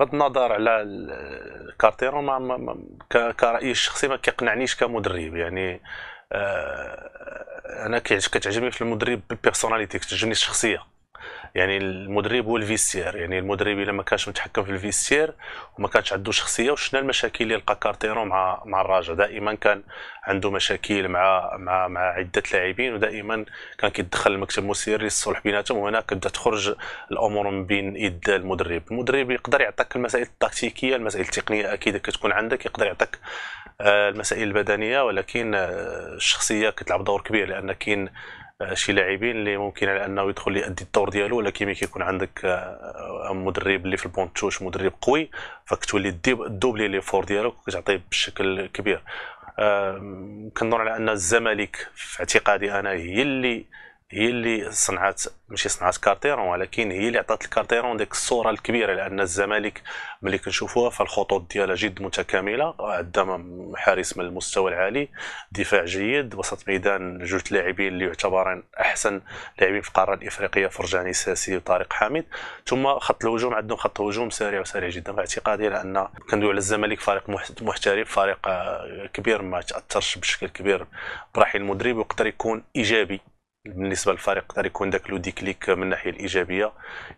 بغض النظر على كارتيرو ما, ما كرايي الشخصي ما كيقنعنيش كمدرب يعني آه، انا كتعجبني في المدرب بيرسوناليتي كتعجبني الشخصيه يعني المدرب هو الفيستير يعني المدرب الا ما كانش متحكم في الفيستير وما كانش عنده شخصيه وشنا المشاكل اللي لقى كارتيرو مع مع الراجا دائما كان عنده مشاكل مع مع مع عده لاعبين ودائما كان كيدخل المكتب المسير للصلح بيناتهم وهنا كتبدا تخرج الامور من بين يد المدرب المدرب يقدر يعطيك المسائل التكتيكيه المسائل التقنيه اكيد كتكون عندك يقدر يعطيك آه، المسائل البدنيه ولكن آه، الشخصيه كتلعب دور كبير لان كاين شي لاعبين اللي ممكن على انه يدخل يؤدي الدور ديالو ولكن ملي كيكون عندك آه، آه، مدرب اللي في البونتوش مدرب قوي فكتولي دوبلي لي فور ديالك وكتعطيه بشكل كبير كنظن على ان الزمالك في اعتقادي انا هي اللي هي اللي صنعت ماشي صنعت كارتيرون ولكن هي اللي عطات الكارتيرون ديك الصوره الكبيره لان الزمالك ملي كنشوفوها فالخطوط ديالها جد متكامله عندها حارس من المستوى العالي دفاع جيد وسط ميدان جوج لاعبين اللي يعتبرون احسن لاعبين في القاره الافريقيه فرجاني ساسي وطارق حامد ثم خط الهجوم عندهم خط هجوم سريع وسريع جدا فاعتقادي لان كندوي على الزمالك فريق محترف فريق آه، كبير ما تاثرش بشكل كبير برحيل المدرب ويقدر يكون ايجابي بالنسبه للفريق يقدر يكون ذاك لو ديكليك من الناحيه الايجابيه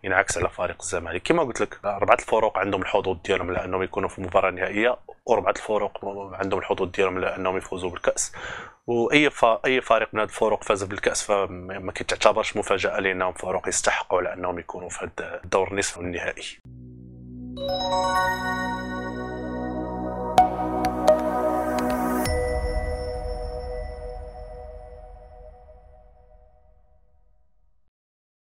ينعكس على فريق الزمالك كما قلت لك اربعه الفرق عندهم الحظوظ ديالهم لانهم يكونوا في مباراه نهائيه واربعه الفرق عندهم الحظوظ ديالهم لانهم يفوزوا بالكاس واي اي فريق من هذه الفرق فاز بالكاس فما كتعتبرش مفاجاه لانهم فرق يستحقوا على انهم يكونوا في هذا الدور النصف النهائي